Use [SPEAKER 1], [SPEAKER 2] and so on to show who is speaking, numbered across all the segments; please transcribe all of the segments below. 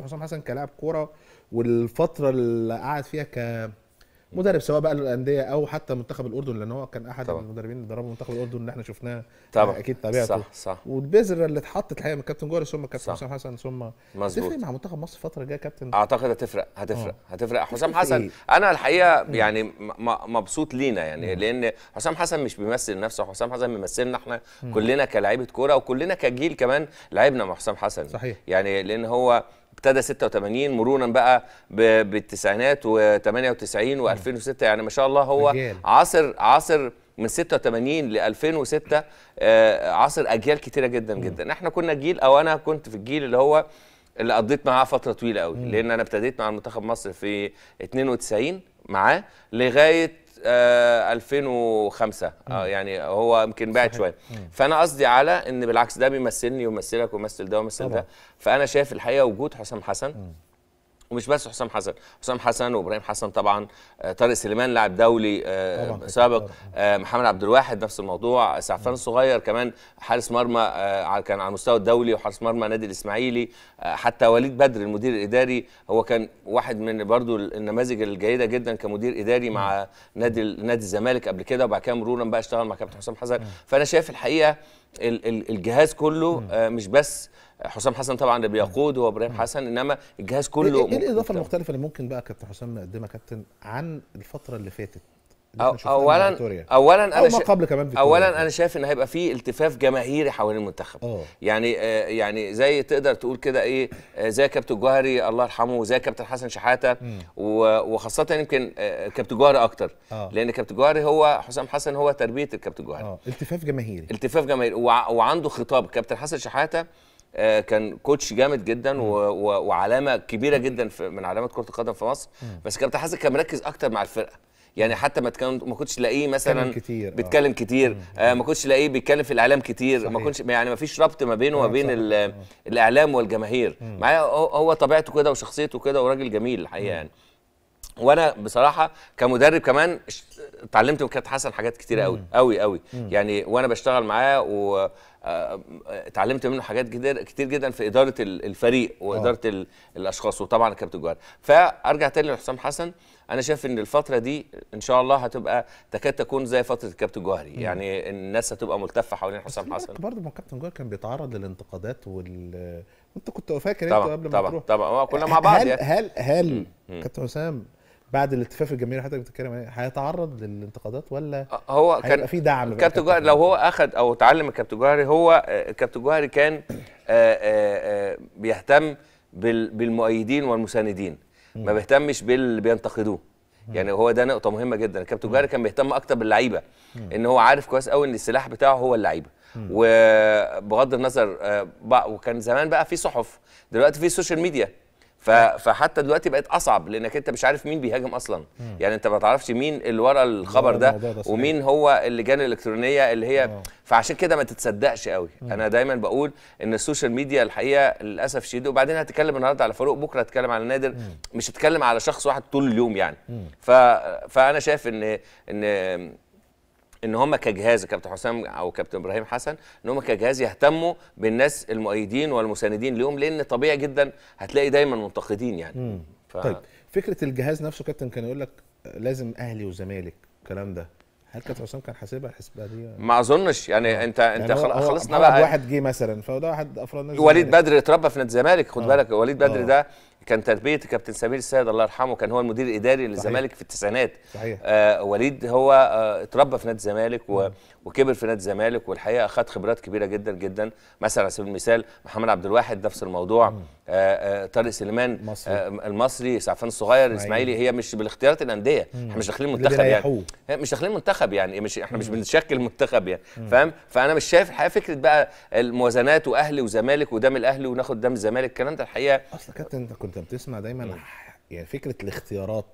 [SPEAKER 1] حسام حسن كلاعب كوره والفتره اللي قعد فيها كمدرب سواء بقى للانديه او حتى منتخب الاردن لان هو كان احد طبعا. المدربين اللي دربوا منتخب الاردن اللي احنا شفناه طبعا اكيد طبيعته صح صح والبذره اللي اتحطت الحقيقه من كابتن جوري ثم كابتن حسام حسن ثم تفرق مع منتخب مصر الفتره الجايه كابتن
[SPEAKER 2] اعتقد هتفرق هتفرق أوه. هتفرق حسام حسن إيه؟ انا الحقيقه يعني مبسوط لينا يعني مم. لان حسام حسن مش بيمثل نفسه حسام حسن بيمثلنا احنا مم. كلنا كلاعيبه كوره وكلنا كجيل كمان لعبنا مع حسام حسن صحيح يعني لان هو ابتدى 86 مرورا بقى بالتسعينات و98 و2006 يعني ما شاء الله هو مجال. عصر عصر من 86 ل 2006 عصر اجيال كتيره جدا جدا احنا كنا جيل او انا كنت في الجيل اللي هو اللي قضيت معاه فتره طويله قوي لان انا ابتديت مع المنتخب مصر في 92 معاه لغايه 2005 آه, آه، يعني هو يمكن بعد شويه فانا قصدي على ان بالعكس ده بيمثلني ويمثلك ويمثل ده ويمثل ده فانا شايف الحقيقه وجود حسام حسن مم. ومش بس حسام حسن حسام حسن وابراهيم حسن طبعا آه، طارق سليمان لاعب دولي آه، سابق آه، محمد عبد الواحد نفس الموضوع سعفان الصغير كمان حارس مرمى كان على المستوى الدولي وحارس مرمى نادي الاسماعيلي حتى وليد بدر المدير الاداري هو كان واحد من برضو النماذج الجيده جدا كمدير اداري مع نادي نادي الزمالك قبل كده وبعد كده مرورا بقى اشتغل مع كابتن حسام حسن فانا شايف الحقيقه الجهاز كله آه، مش بس حسام حسن طبعا اللي بيقود هو ابراهيم حسن انما الجهاز إيه، إيه، كله ايه
[SPEAKER 1] الاضافه المختلفه اللي ممكن بقى كابتن حسام يقدمها كابتن عن الفتره اللي فاتت أو اولا اولا انا أو ما قبل كمان فيتوريا. اولا
[SPEAKER 2] انا شايف ان هيبقى في التفاف جماهيري حوالين المنتخب أوه. يعني آه يعني زي تقدر تقول كده ايه آه زي كابتن جوهري الله يرحمه وزي كابتن حسن شحاته وخاصه يمكن آه كابتن جوهري اكتر أوه. لان كابتن جوهري هو حسام حسن هو تربيه الكابتن جوهري أوه.
[SPEAKER 1] التفاف جماهيري
[SPEAKER 2] التفاف جماهيري وعنده خطاب كابتن حسن شحاته آه، كان كوتش جامد جدا وعلامه كبيره جدا من علامات كره القدم في مصر بس كابتن حسن كان مركز اكتر مع الفرقه يعني حتى ما ما كنتش لاقيه مثلا كتير بيتكلم كتير آه, آه، ما كنتش لاقيه بيتكلم في الاعلام كتير صحيح. ما كنتش يعني ما فيش ربط ما بينه آه، وما بين آه. الاعلام والجماهير معايا هو طبيعته كده وشخصيته كده وراجل جميل الحقيقه يعني وانا بصراحه كمدرب كمان اتعلمت من كابتن حسن حاجات كتيره قوي قوي قوي يعني وانا بشتغل معاه و اتعلمت منه حاجات كتير كتير جدا في اداره الفريق واداره أوه. الاشخاص وطبعا كابتن جوهر فارجع تاني لحسام حسن انا شايف ان الفتره دي ان شاء الله هتبقى تكاد تكون زي فتره الكابتن جوهري يعني الناس هتبقى ملتفه حوالين حسام
[SPEAKER 1] حسن برضه ما الكابتن جوهري كان بيتعرض للانتقادات وال انت كنت فاكر انت إيه؟ قبل ما طبعا تروح طبعا طبعا آه، كنا مع بعض هل يعني. هل هل كابتن حسام بعد الالتفاف الجميل اللي حضرتك بتتكلم عليه هيتعرض للانتقادات ولا أه، هو كان هيبقى في دعم كابتن جوهري لو
[SPEAKER 2] هو اخذ آه، او اتعلم الكابتن جوهري هو الكابتن جوهري كان آآ آه، آآ بيهتم بالمؤيدين والمساندين ما بيهتمش باللي بينتقدوه يعني هو ده نقطه مهمه جدا الكابتن جوهري كان بيهتم اكتر باللعيبه ان هو عارف كويس قوي ان السلاح بتاعه هو اللعيبه وبغض النظر وكان زمان بقى في صحف دلوقتي في سوشيال ميديا فحتى دلوقتي بقت اصعب لانك انت مش عارف مين بيهاجم اصلا مم. يعني انت ما تعرفش مين اللي ورا الخبر ده, ده ومين هو اللجان الالكترونيه اللي هي أوه. فعشان كده ما تتصدقش قوي مم. انا دايما بقول ان السوشيال ميديا الحقيقه للاسف شديد وبعدين هتتكلم النهارده على فاروق بكره هتتكلم على نادر مم. مش هتتكلم على شخص واحد طول اليوم يعني ف... فانا شايف ان ان ان هم كجهاز كابتن حسام او كابتن ابراهيم حسن ان هم كجهاز يهتموا بالناس المؤيدين والمساندين ليهم لان طبيعي جدا هتلاقي دايما منتقدين يعني ف... طيب
[SPEAKER 1] فكره الجهاز نفسه كابتن كان يقول لك لازم اهلي وزمالك الكلام ده هل كابتن حسام كان حاسبها الحسبه دي؟
[SPEAKER 2] ما اظنش يعني آه. انت انت يعني خلصنا بقى واحد
[SPEAKER 1] جه مثلا فده واحد افراد وليد بدر
[SPEAKER 2] اتربى في نادي الزمالك خد آه. بالك وليد بدر آه. ده كان تربيه كابتن سمير السيد الله يرحمه كان هو المدير الاداري للزمالك في التسعينات صحيح آه وليد هو آه اتربى في نادي الزمالك وكبر في نادي الزمالك والحقيقه خد خبرات كبيره جدا جدا مثلا على سبيل المثال محمد عبد الواحد نفس الموضوع مم. آه، آه، طارق سليمان آه، مصري. المصري سعفان الصغير الاسماعيلي أيوه. هي مش بالاختيارات الانديه احنا مش داخلين منتخب يعني مش داخلين منتخب يعني مش احنا مش بنشكل منتخب يعني فاهم فانا مش شايف الحقيقه فكره بقى الموازنات واهلي وزمالك ودم الاهلي وناخد دم الزمالك الكلام ده الحقيقه
[SPEAKER 1] اصل كابتن انت كنت بتسمع دايما يعني فكره الاختيارات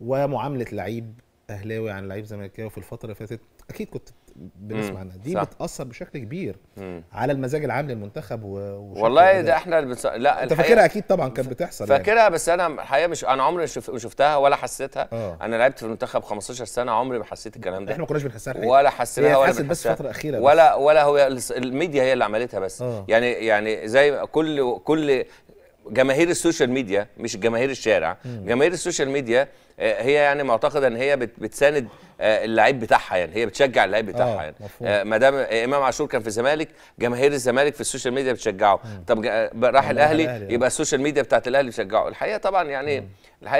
[SPEAKER 1] ومعامله لعيب اهلاوي عن لعيب زملكاوي في الفتره اللي فاتت اكيد كنت بنسمع عنها دي صح. بتاثر بشكل كبير مم. على المزاج العام للمنتخب و... والله ده احنا
[SPEAKER 2] البنص... لا انت فاكرها اكيد
[SPEAKER 1] طبعا كانت بتحصل يعني. فاكرها
[SPEAKER 2] يعني. بس انا الحقيقه مش انا عمري شف... شفتها ولا حسيتها أوه. انا لعبت في المنتخب 15 سنه عمري ما حسيت الكلام ده احنا ما كناش بنحسها الحقيقة. ولا حسيناها ولا حسيت بس الفترة الأخيرة ولا ولا هو الميديا هي اللي عملتها بس أوه. يعني يعني زي كل كل جماهير السوشيال ميديا مش جماهير الشارع مم. جماهير السوشيال ميديا آه، هي يعني معتقده ان هي بتساند آه، اللعيب بتاعها يعني هي بتشجع اللعيب آه، بتاعها يعني. آه يعني ما دام امام عاشور كان في الزمالك جماهير الزمالك في السوشيال ميديا بتشجعه مم. طب راح الاهلي يبقى السوشيال ميديا بتاعت الاهلي بتشجعه الحقيقه طبعا يعني مم. الحقيقه